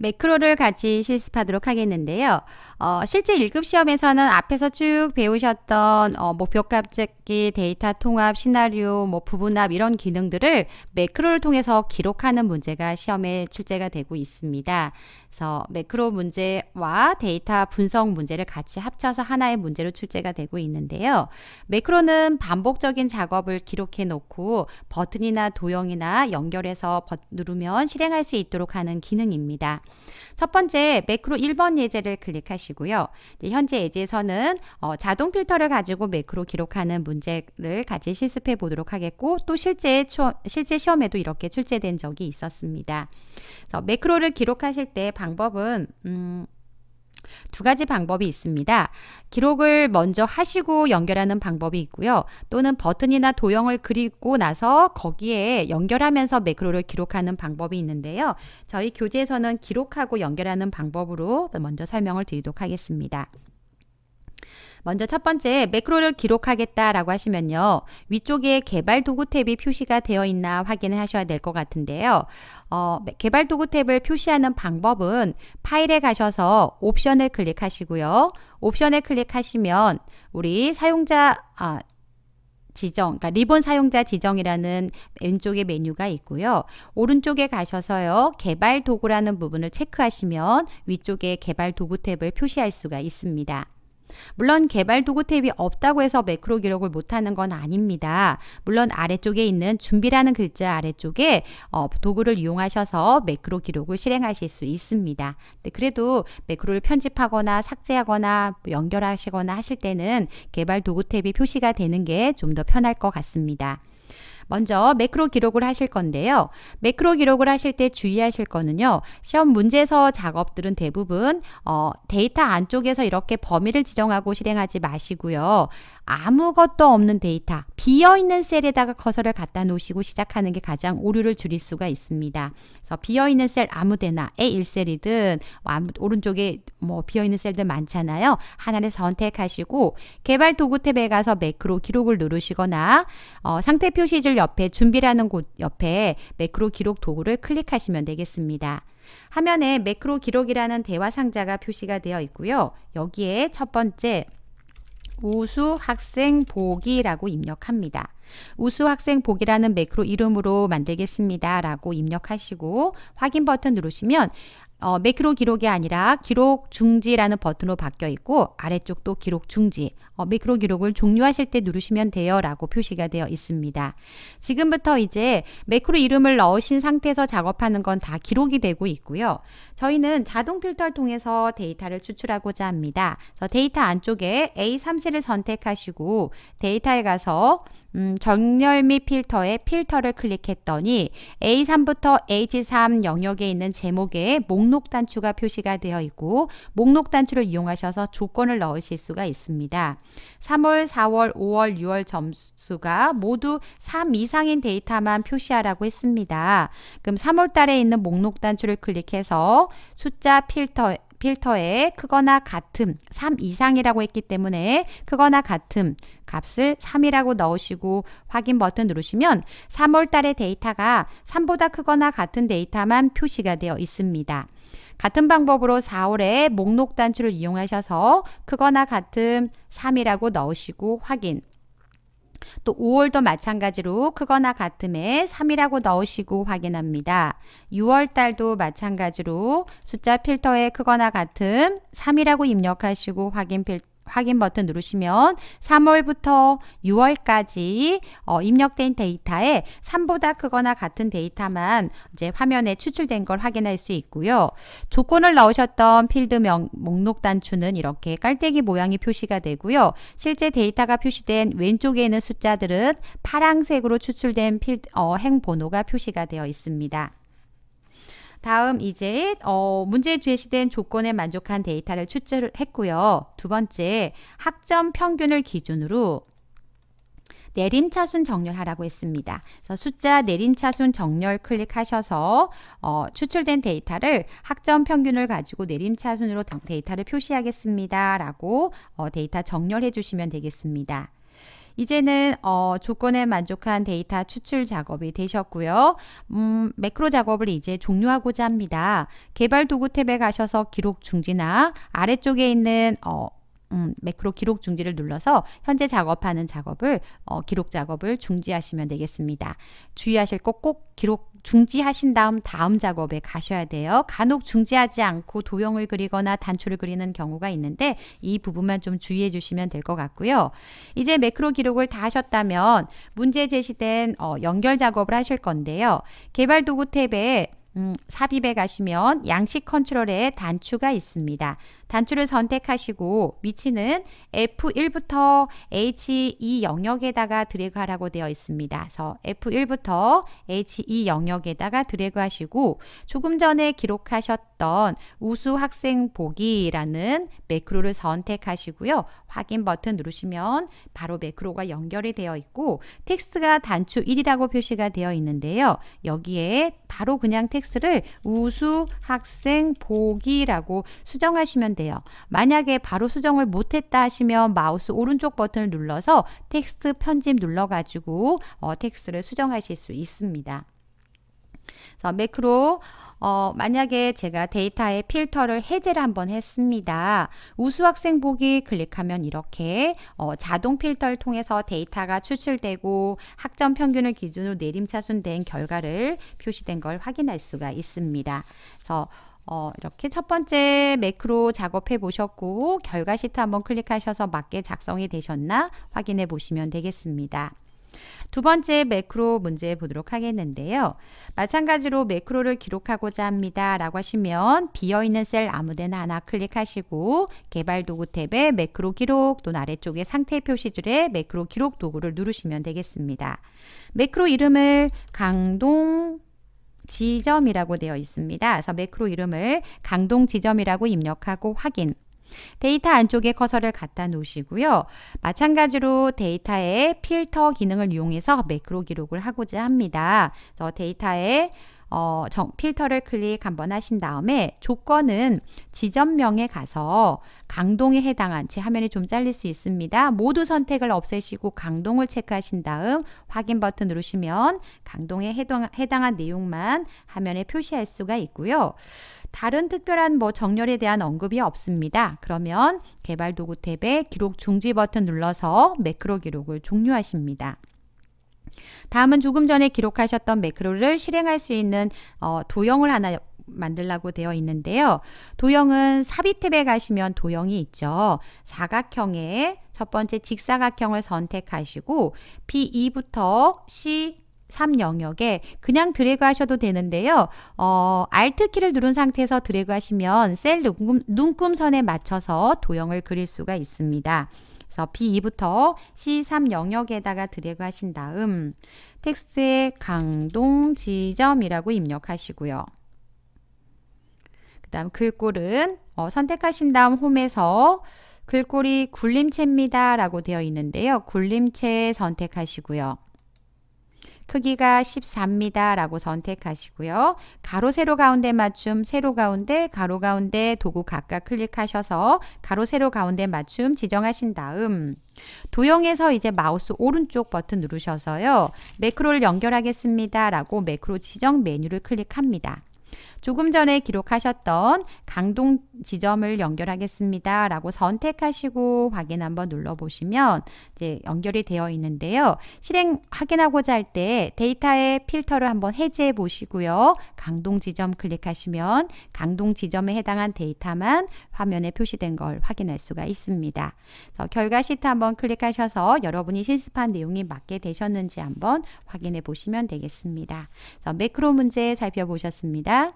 매크로를 같이 실습하도록 하겠는데요. 어, 실제 1급 시험에서는 앞에서 쭉 배우셨던 어, 목표값 찾기, 데이터 통합, 시나리오, 뭐 부분합 이런 기능들을 매크로를 통해서 기록하는 문제가 시험에 출제가 되고 있습니다. 그래서 매크로 문제와 데이터 분석 문제를 같이 합쳐서 하나의 문제로 출제가 되고 있는데요. 매크로는 반복적인 작업을 기록해 놓고 버튼이나 도형이나 연결해서 누르면 실행할 수 있도록 하는 기능입니다. 첫 번째 매크로 1번 예제를 클릭하시고요. 현재 예제에서는 어, 자동 필터를 가지고 매크로 기록하는 문제를 같이 실습해 보도록 하겠고 또 실제, 추어, 실제 시험에도 이렇게 출제된 적이 있었습니다. 매크로를 기록하실 때 방법은 음, 두 가지 방법이 있습니다. 기록을 먼저 하시고 연결하는 방법이 있고요. 또는 버튼이나 도형을 그리고 나서 거기에 연결하면서 매크로를 기록하는 방법이 있는데요. 저희 교재에서는 기록하고 연결하는 방법으로 먼저 설명을 드리도록 하겠습니다. 먼저 첫 번째 매크로를 기록하겠다라고 하시면요. 위쪽에 개발 도구 탭이 표시가 되어 있나 확인을 하셔야 될 것 같은데요. 어, 개발 도구 탭을 표시하는 방법은 파일에 가셔서 옵션을 클릭하시고요. 옵션을 클릭하시면 우리 사용자 아, 지정, 그러니까 리본 사용자 지정이라는 왼쪽에 메뉴가 있고요. 오른쪽에 가셔서요. 개발 도구라는 부분을 체크하시면 위쪽에 개발 도구 탭을 표시할 수가 있습니다. 물론 개발 도구 탭이 없다고 해서 매크로 기록을 못하는 건 아닙니다. 물론 아래쪽에 있는 준비라는 글자 아래쪽에 어, 도구를 이용하셔서 매크로 기록을 실행하실 수 있습니다. 근데 네, 그래도 매크로를 편집하거나 삭제하거나 연결하시거나 하실 때는 개발 도구 탭이 표시가 되는 게 좀 더 편할 것 같습니다. 먼저 매크로 기록을 하실 건데요. 매크로 기록을 하실 때 주의하실 거는요. 시험 문제서 작업들은 대부분 어, 데이터 안쪽에서 이렇게 범위를 지정하고 실행하지 마시고요. 아무것도 없는 데이터, 비어있는 셀에다가 커서를 갖다 놓으시고 시작하는 게 가장 오류를 줄일 수가 있습니다. 그래서 비어있는 셀 아무데나 A1셀이든 뭐 오른쪽에 뭐 비어있는 셀들 많잖아요. 하나를 선택하시고 개발 도구 탭에 가서 매크로 기록을 누르시거나 어, 상태 표시줄 옆에 준비라는 곳 옆에 매크로 기록 도구를 클릭하시면 되겠습니다. 화면에 매크로 기록이라는 대화 상자가 표시가 되어 있고요. 여기에 첫 번째 우수 학생 보기라고 입력합니다. 우수 학생 보기라는 매크로 이름으로 만들겠습니다. 라고 입력하시고 확인 버튼 누르시면 어, 매크로 기록이 아니라 기록 중지라는 버튼으로 바뀌어 있고 아래쪽도 기록 중지, 어, 매크로 기록을 종료하실 때 누르시면 돼요 라고 표시가 되어 있습니다. 지금부터 이제 매크로 이름을 넣으신 상태에서 작업하는 건 다 기록이 되고 있고요. 저희는 자동 필터를 통해서 데이터를 추출하고자 합니다. 데이터 안쪽에 A3셀을 선택하시고 데이터에 가서 음, 정렬 및 필터에 필터를 클릭했더니 A3부터 H3 영역에 있는 제목에 목 목록 단추가 표시가 되어 있고 목록 단추를 이용하셔서 조건을 넣으실 수가 있습니다. 3월, 4월, 5월, 6월 점수가 모두 3 이상인 데이터만 표시하라고 했습니다. 그럼 3월 달에 있는 목록 단추를 클릭해서 숫자 필터 에 필터에 크거나 같음 3 이상이라고 했기 때문에 크거나 같음 값을 3이라고 넣으시고 확인 버튼 누르시면 3월 달의 데이터가 3보다 크거나 같은 데이터만 표시가 되어 있습니다. 같은 방법으로 4월에 목록 단추를 이용하셔서 크거나 같은 3이라고 넣으시고 확인 또 5월도 마찬가지로 크거나 같음에 3이라고 넣으시고 확인합니다. 6월 달도 마찬가지로 숫자 필터에 크거나 같음 3이라고 입력하시고 확인 필터 확인 버튼 누르시면 3월부터 6월까지 어, 입력된 데이터에 3보다 크거나 같은 데이터만 이제 화면에 추출된 걸 확인할 수 있고요. 조건을 넣으셨던 필드 명, 목록 단추는 이렇게 깔때기 모양이 표시가 되고요. 실제 데이터가 표시된 왼쪽에 있는 숫자들은 파란색으로 추출된 필드, 어, 행 번호가 표시가 되어 있습니다. 다음 이제 어, 문제에 제시된 조건에 만족한 데이터를 추출을 했고요. 두 번째, 학점 평균을 기준으로 내림차순 정렬하라고 했습니다. 그래서 숫자 내림차순 정렬 클릭하셔서 어, 추출된 데이터를 학점 평균을 가지고 내림차순으로 데이터를 표시하겠습니다. 라고 어, 데이터 정렬해 주시면 되겠습니다. 이제는 어, 조건에 만족한 데이터 추출 작업이 되셨고요. 음, 매크로 작업을 이제 종료하고자 합니다. 개발 도구 탭에 가셔서 기록 중지나 아래쪽에 있는 어, 음, 매크로 기록 중지를 눌러서 현재 작업하는 작업을 어, 기록 작업을 중지하시면 되겠습니다. 주의하실 것꼭 기록 중지하신 다음 다음 작업에 가셔야 돼요. 간혹 중지하지 않고 도형을 그리거나 단추를 그리는 경우가 있는데 이 부분만 좀 주의해 주시면 될 것 같고요. 이제 매크로 기록을 다 하셨다면 문제 제시된 어, 연결 작업을 하실 건데요. 개발 도구 탭에 음, 삽입에 가시면 양식 컨트롤에 단추가 있습니다. 단추를 선택하시고 위치는 F1부터 H2 e 영역에다가 드래그하라고 되어 있습니다. 그래서 F1부터 H2 e 영역에다가 드래그하시고 조금 전에 기록하셨던 우수 학생 보기라는 매크로를 선택하시고요. 확인 버튼 누르시면 바로 매크로가 연결이 되어 있고 텍스트가 단추 1이라고 표시가 되어 있는데요. 여기에 바로 그냥 텍스트를 우수 학생 보기라고 수정하시면 돼요. 만약에 바로 수정을 못했다 하시면 마우스 오른쪽 버튼을 눌러서 텍스트 편집 눌러가지고 어, 텍스트를 수정하실 수 있습니다. 자, 매크로 어, 만약에 제가 데이터의 필터를 해제를 한번 했습니다. 우수학생 보기 클릭하면 이렇게 어, 자동 필터를 통해서 데이터가 추출되고 학점 평균을 기준으로 내림차순된 결과를 표시된 걸 확인할 수가 있습니다. 그래서 어, 이렇게 첫 번째 매크로 작업해 보셨고 결과 시트 한번 클릭하셔서 맞게 작성이 되셨나 확인해 보시면 되겠습니다. 두 번째 매크로 문제 보도록 하겠는데요. 마찬가지로 매크로를 기록하고자 합니다. 라고 하시면 비어있는 셀 아무데나 하나 클릭하시고 개발 도구 탭에 매크로 기록 또는 아래쪽에 상태 표시줄에 매크로 기록 도구를 누르시면 되겠습니다. 매크로 이름을 강동 지점이라고 되어 있습니다. 그래서 매크로 이름을 강동 지점이라고 입력하고 확인. 데이터 안쪽에 커서를 갖다 놓으시고요. 마찬가지로 데이터의 필터 기능을 이용해서 매크로 기록을 하고자 합니다. 그래서 데이터의 어, 정, 필터를 클릭 한번 하신 다음에 조건은 지점명에 가서 강동에 해당한 제 화면이 좀 잘릴 수 있습니다. 모두 선택을 없애시고 강동을 체크하신 다음 확인 버튼 누르시면 강동에 해당, 해당한 내용만 화면에 표시할 수가 있고요. 다른 특별한 뭐 정렬에 대한 언급이 없습니다. 그러면 개발 도구 탭에 기록 중지 버튼 눌러서 매크로 기록을 종료하십니다. 다음은 조금 전에 기록하셨던 매크로를 실행할 수 있는 어, 도형을 하나 만들라고 되어 있는데요. 도형은 삽입 탭에 가시면 도형이 있죠. 사각형의 첫 번째 직사각형을 선택하시고 B2부터 C 3 영역에 그냥 드래그 하셔도 되는데요. 어, Alt 키를 누른 상태에서 드래그 하시면 셀 눈금, 눈금선에 맞춰서 도형을 그릴 수가 있습니다. 그래서 B2부터 C3 영역에다가 드래그 하신 다음 텍스트에 강동 지점이라고 입력하시고요. 그 다음 글꼴은 어, 선택하신 다음 홈에서 글꼴이 굴림체입니다 라고 되어 있는데요. 굴림체 선택하시고요. 크기가 1 3입 라고 선택하시고요. 가로 세로 가운데 맞춤 세로 가운데 가로 가운데 도구 각각 클릭하셔서 가로 세로 가운데 맞춤 지정하신 다음 도형에서 이제 마우스 오른쪽 버튼 누르셔서요. 매크로를 연결하겠습니다. 라고 매크로 지정 메뉴를 클릭합니다. 조금 전에 기록하셨던 강동 지점을 연결하겠습니다. 라고 선택하시고 확인 한번 눌러보시면 이제 연결이 되어 있는데요. 실행 확인하고자 할 때 데이터의 필터를 한번 해제해 보시고요. 강동 지점 클릭하시면 강동 지점에 해당한 데이터만 화면에 표시된 걸 확인할 수가 있습니다. 결과 시트 한번 클릭하셔서 여러분이 실습한 내용이 맞게 되셨는지 한번 확인해 보시면 되겠습니다. 매크로 문제 살펴보셨습니다.